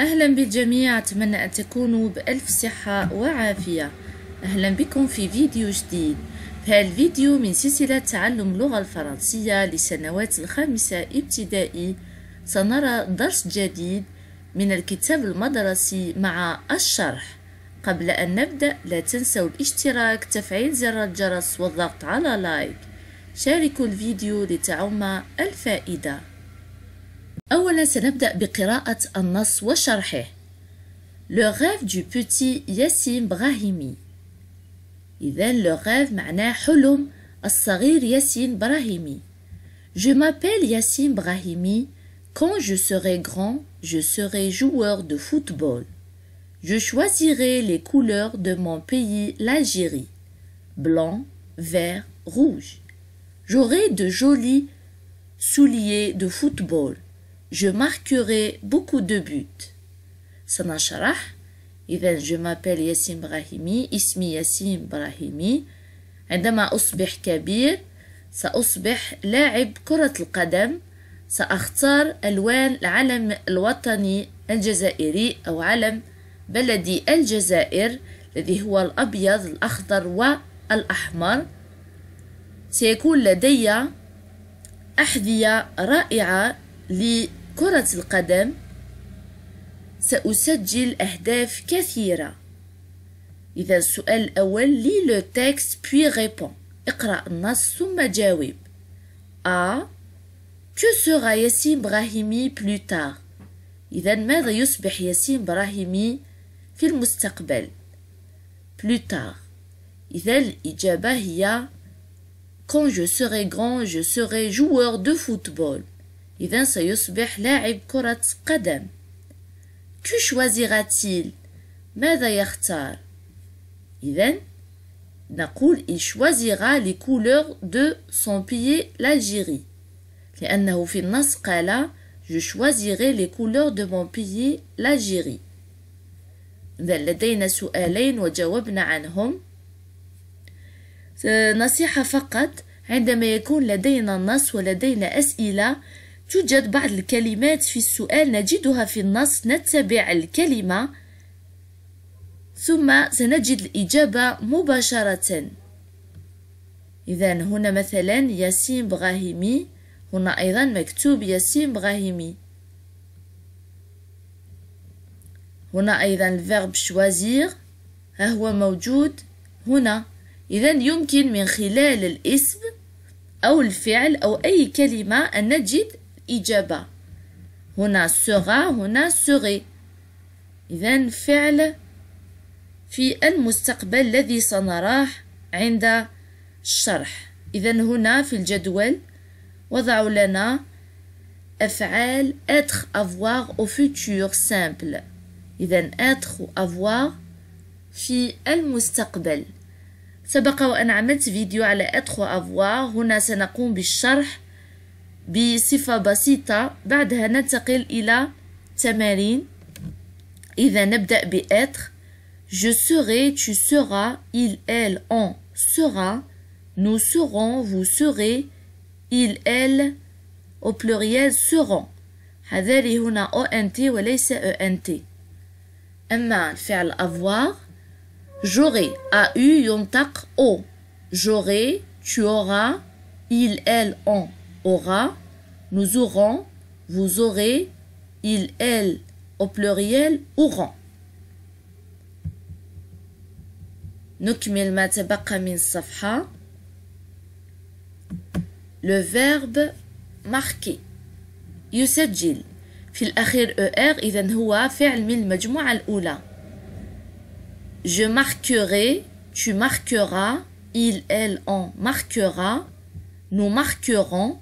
أهلا بالجميع أتمنى أن تكونوا بألف صحة وعافية أهلا بكم في فيديو جديد في هذا الفيديو من سلسلة تعلم اللغة الفرنسية لسنوات الخامسة ابتدائي سنرى درس جديد من الكتاب المدرسي مع الشرح قبل أن نبدأ لا تنسوا الاشتراك تفعيل زر الجرس والضغط على لايك شاركوا الفيديو لتعم الفائدة سنبدأ بقراءة Le rêve du petit yacine Brahimi إذن, le rêve معناه حلم الصغير Je m'appelle Yassine Brahimi. Quand je serai grand, je serai joueur de football. Je choisirai les couleurs de mon pays, l'Algérie. Blanc, vert, rouge. J'aurai de jolis souliers de football. Je marquerai beaucoup de buts. سنشرح إذا je m'appelle ياسين إبراهيمي اسمي ياسين إبراهيمي عندما أصبح كبير سأصبح لاعب كرة القدم سأختار ألوان العلم الوطني الجزائري أو علم بلدي الجزائر الذي هو الأبيض الأخضر والأحمر سيكون لدي أحذية رائعة لي كرة القدم سأسجل أهداف كثيرة إذا السؤال الأول لي لو تكست بوي غيبون اقرأ النص ثم جاوب A Que sera ياسين Brahimi plus tard إذا ماذا يصبح ياسين براهيمي في المستقبل plus tard إذا الإجابة هي Quand je serai grand, je serai joueur de football إذا سيصبح لاعب كرة قدم كو شوازيغا-تيل ماذا يختار إذا نقول il choisira les couleurs de son pays l'Algérie لأنه في النص قال je choisirai les couleurs de mon pays l'Algérie إذا لدينا سؤالين وجاوبنا عنهم نصيحة فقط عندما يكون لدينا النص ولدينا أسئلة توجد بعض الكلمات في السؤال نجدها في النص نتبع الكلمة ثم سنجد الإجابة مباشرة إذا هنا مثلا ياسين براهيمي هنا أيضا مكتوب ياسين براهيمي هنا أيضا الفيرب شوازير ها هو موجود هنا إذا يمكن من خلال الاسم أو الفعل أو أي كلمة أن نجد إجابة هنا sera هنا سغي إذا فعل في المستقبل الذي سنراه عند الشرح إذا هنا في الجدول وضعوا لنا أفعال être avoir au futur simple إذا être و avoir في المستقبل سبق وأن عملت فيديو على être و avoir هنا سنقوم بالشرح بصفة بسيطة بعدها ila إلى تمارين إذا نبدأ بêtre Je serai, tu seras, il, elle, on sera, nous serons, vous serez, il, elle, au pluriel seront. O-N-T لي هنا ONT n ENT. أما الفعل avoir j'aurai a eu ينطق O. j'aurai tu auras il elle on aura nous aurons, vous aurez, il, elle, au pluriel, auront. نكمل ما تبقى من le verbe marquer يسجل في akhir ER إذا هو فعل من المجموعة الأولى je marquerai tu marqueras il elle on marquera nous marquerons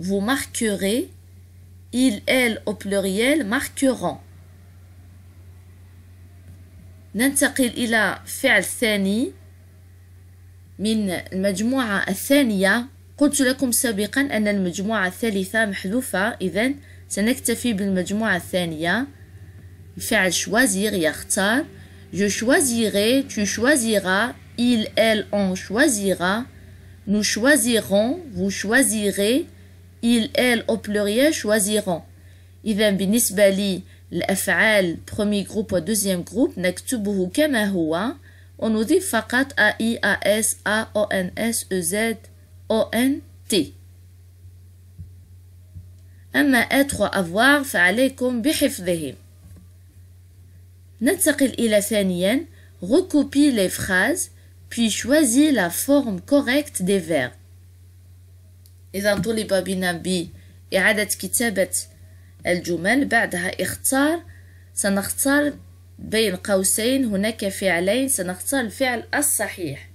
vous marquerez, Il elle au pluriel marqueront. ننتقل إلى فعل ثاني من المجموعة الثانية قلت لكم سابقا أن المجموعة الثالثة محذوفة سنكتفي بالمجموعة choisir je choisirai tu choisiras il elle on choisira nous choisirons vous choisirez il, elle au pluriel choisiront. Ivan binisbali, لي l'affaire premier groupe ou deuxième groupe huwa, On nous dit, "fakat A I A S A O N S E Z O N T أما être avoir, faites. بحفظهم ننتقل la ثانيا recopie les phrases puis choisis la forme correcte des verbes إذا طلب بنا بإعادة كتابة الجمل بعدها اختار سنختار بين قوسين هناك فعلين سنختار الفعل الصحيح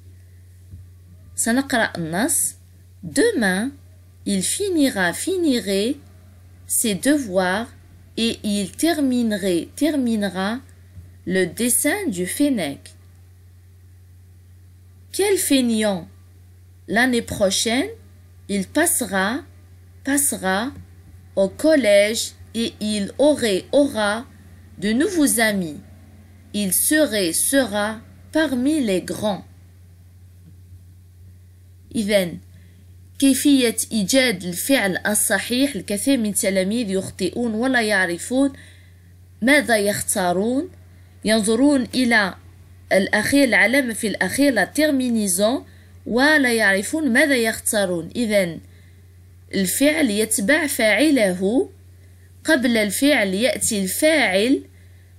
سنقرأ النص demain il finira finirait ses devoirs et il terminerait terminera le dessin du Fennec. Quel feignant L'année prochaine, il passera, passera au collège et il aurait, aura de nouveaux amis. Il serait, sera parmi les grands. إذن كيفية إيجاد الفعل الصحيح الكثير من التلاميذ يخطئون ولا يعرفون ماذا يختارون ينظرون إلى الأخير العلامة في الأخير لا terminaison ولا يعرفون ماذا يختارون إذا الفعل يتبع فاعله قبل الفعل يأتي الفاعل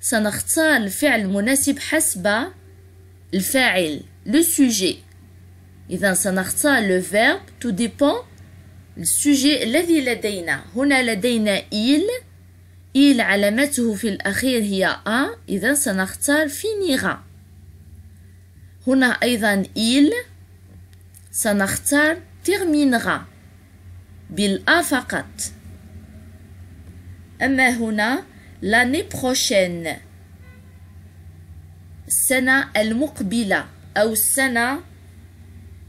سنختار الفعل المناسب حسب الفاعل le sujet إذا سنختار le verbe tout dépend السوجي الذي لدينا هنا لدينا il il علامته في الأخير هي a إذا سنختار finira هنا أيضا il سنختار تيرمينغا بالأ فقط أما هنا لاني بروشين السنة المقبلة أو السنة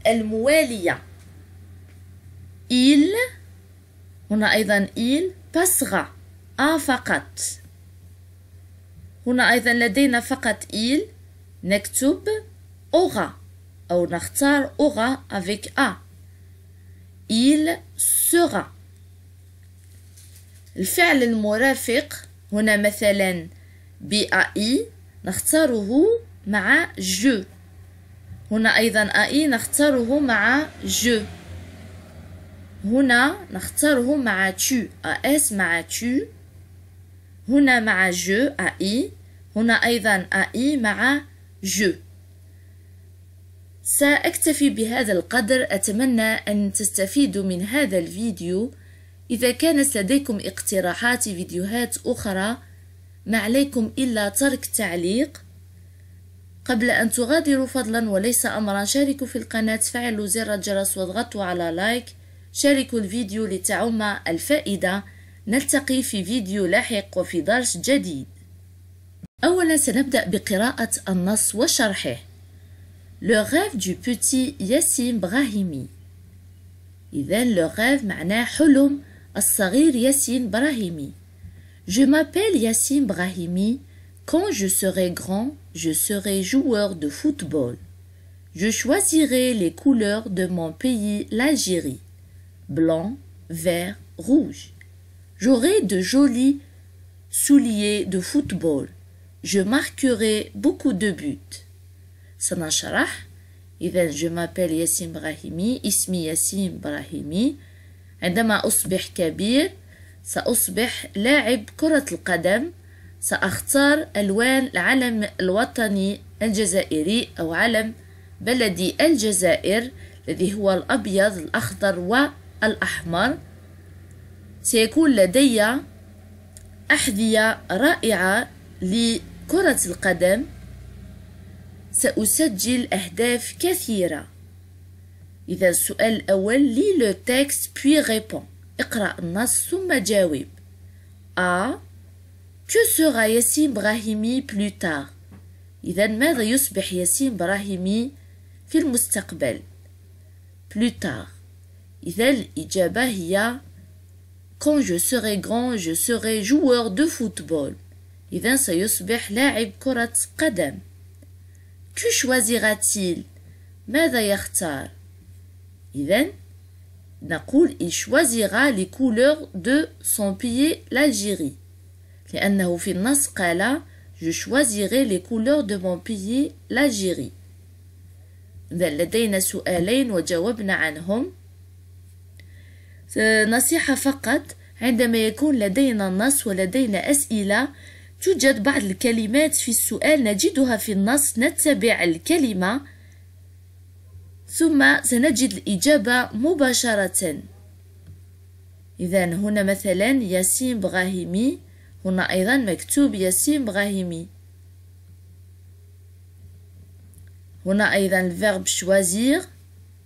الموالية إل هنا أيضا إل بسغة أ فقط هنا أيضا لدينا فقط إل نكتب أوغا أو نختار aura avec A il sera الفعل المرافق هنا مثلا ب أي نختاره مع جو هنا أيضا أي نختاره مع جو هنا نختاره مع تو أس مع تو هنا مع جو أي هنا أيضا أي مع جو سأكتفي بهذا القدر أتمنى أن تستفيدوا من هذا الفيديو إذا كانت لديكم اقتراحات فيديوهات أخرى ما عليكم إلا ترك تعليق قبل أن تغادروا فضلا وليس أمرا شاركوا في القناة فعلوا زر الجرس واضغطوا على لايك شاركوا الفيديو لتعم الفائدة نلتقي في فيديو لاحق وفي درس جديد أولا سنبدأ بقراءة النص وشرحه le rêve du petit Yassim Brahimi. le rêve معناه Yassine Brahimi. Je m'appelle Yassine Brahimi. Quand je serai grand, je serai joueur de football. Je choisirai les couleurs de mon pays, l'Algérie. Blanc, vert, rouge. J'aurai de jolis souliers de football. Je marquerai beaucoup de buts. سنشرح إذا جو مابيل ياسين براهيمي اسمي ياسين براهيمي عندما أصبح كبير سأصبح لاعب كرة القدم سأختار ألوان العلم الوطني الجزائري أو علم بلدي الجزائر الذي هو الأبيض الأخضر والأحمر سيكون لدي أحذية رائعة لكرة القدم سأسجل أهداف كثيرة إذا السؤال الأول لي لو تكست بوي غيبون اقرأ النص ثم جاوب أ كو سوغا ياسين براهيمي بلو tard إذا ماذا يصبح ياسين براهيمي في المستقبل بلو tard إذا الإجابة هي quand je serai grand je serai joueur de football إذا سيصبح لاعب كرة قدم Que choisira-t-il ماذا يختار إذا نقول il choisira les couleurs de son pays l'Algérie لأنه في النص قال je choisirai les couleurs de mon pays l'Algérie إذا لدينا سؤالين وجاوبنا عنهم نصيحة فقط عندما يكون لدينا النص ولدينا أسئلة توجد بعض الكلمات في السؤال نجدها في النص نتبع الكلمة ثم سنجد الإجابة مباشرة إذا هنا مثلا ياسين براهيمي هنا أيضا مكتوب ياسين براهيمي هنا أيضا الفيرب شوازير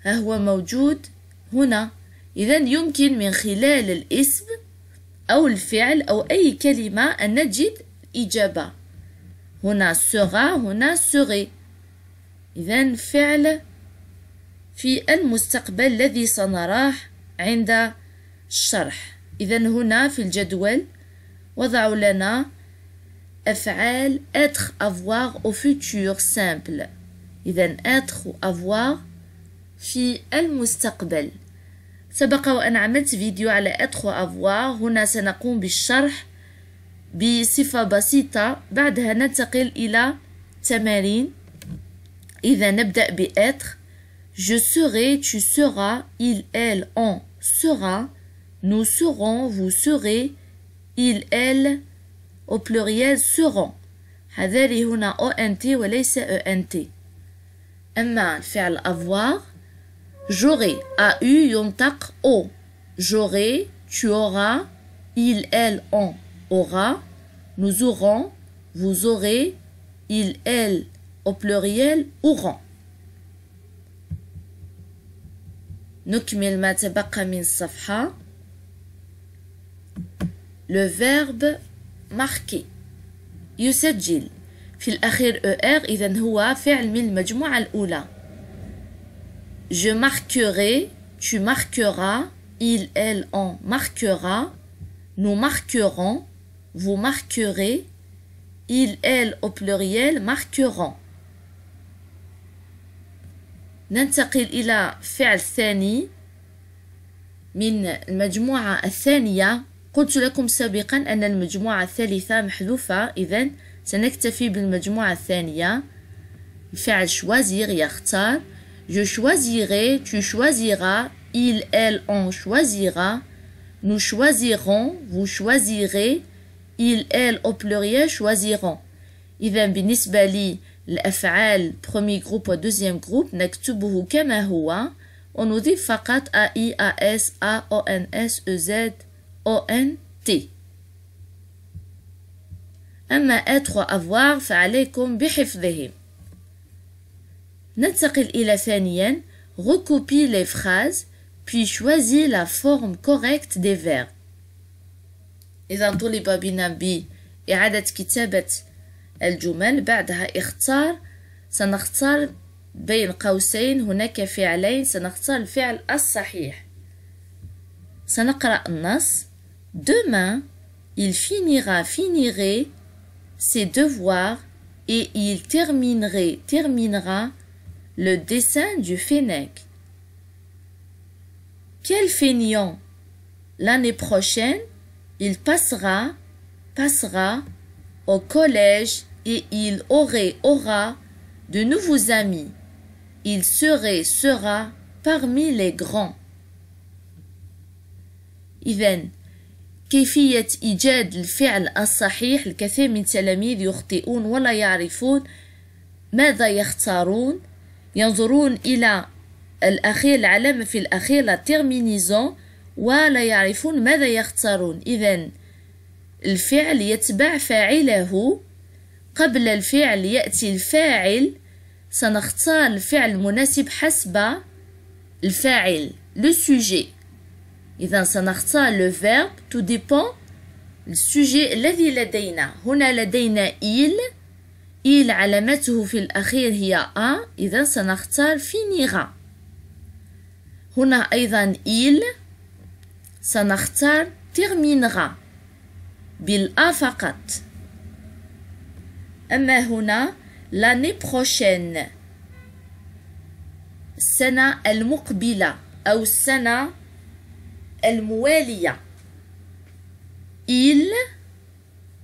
ها هو موجود هنا إذا يمكن من خلال الاسم أو الفعل أو أي كلمة أن نجد إجابة هنا sera هنا serait إذا فعل في المستقبل الذي سنراه عند الشرح إذا هنا في الجدول وضعوا لنا أفعال être avoir au futur simple إذا être و avoir في المستقبل سبق وأن عملت فيديو على être و avoir هنا سنقوم بالشرح basita. بسيطة بعدها ila إلى تمارين إذا bi être Je serai, tu seras, il, elle, on sera, nous serons, vous serez, il, elle, au pluriel seront. t. huna هنا ONT وليس ENT. أما الفعل avoir j'aurai AU yontak O. J'aurai, tu auras, il, elle, on aura, nous aurons, vous aurez, il, elle, au pluriel, auront. نكمل ما تبقى safha. le verbe marquer Yusajil fil akhir er إذا هو فعل من al الأولى je marquerai tu marqueras il elle on marquera nous marquerons vous marquerez, ils, elles au pluriel marqueront. ننتقل إلى فعل ثاني من المجموعة الثانية قلت لكم سابقا أن المجموعة الثالثة محذوفة إذا سنكتفي بالمجموعة الثانية الفعل choisir يختار je choisirai tu choisiras il elle on choisira nous choisirons vous choisirez ils, elles, au pluriel, choisiront. Ivan le l'afal, premier groupe ou deuxième groupe, n'aktubuhu kama huwa, on nous dit fakat a i a s a o n s e z o n t. Ama être ou avoir, fa'alaykum bihifdihim. Nous ila maintenant recopie les phrases, puis choisis la forme correcte des verbes. إذا طلب بنا بإعادة كتابة الجمل بعدها اختار سنختار بين قوسين هناك فعلين سنختار الفعل الصحيح le Demain, il finira, finirait ses devoirs et il terminerait, terminera le dessin du Fennec. Quel feignant L'année prochaine, il passera, passera au collège et il aurait, aura de nouveaux amis. Il serait, sera parmi les grands. إذن كيفية إيجاد الفعل الصحيح الكثير من التلاميذ يخطئون ولا يعرفون ماذا يختارون ينظرون إلى الأخير العلامة في الأخير لا terminaison ولا يعرفون ماذا يختارون إذا الفعل يتبع فاعله قبل الفعل يأتي الفاعل سنختار الفعل المناسب حسب الفاعل لو سوجي إذا سنختار لو فيرب تو ديبون السوجي الذي لدينا هنا لدينا il il علامته في الأخير هي أ إذا سنختار فينيغا هنا أيضا il سنختار تيرمينغا بالآ فقط أما هنا لاني بروشين السنة المقبلة أو السنة الموالية إيل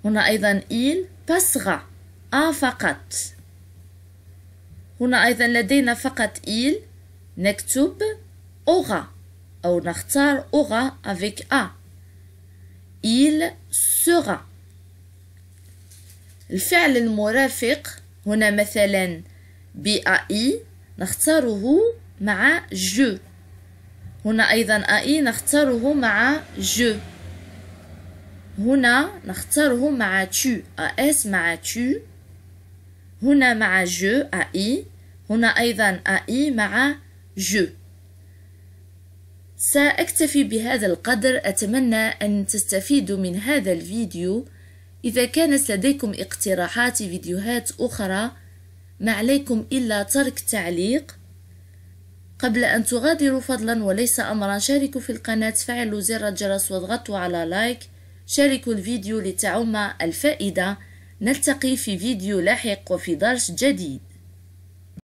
هنا أيضا إيل بسغة آ فقط هنا أيضا لدينا فقط إيل نكتب أوغا أو نختار aura avec A il sera الفعل المرافق هنا مثلا أي نختاره مع جو هنا أيضا أي نختاره مع جو هنا نختاره مع tu أس مع تو هنا مع جو أي هنا أيضا أي مع جو سأكتفي بهذا القدر أتمنى أن تستفيدوا من هذا الفيديو إذا كانت لديكم اقتراحات فيديوهات أخرى ما عليكم إلا ترك تعليق قبل أن تغادروا فضلا وليس أمرا شاركوا في القناة فعلوا زر الجرس واضغطوا على لايك شاركوا الفيديو لتعم الفائدة نلتقي في فيديو لاحق وفي درس جديد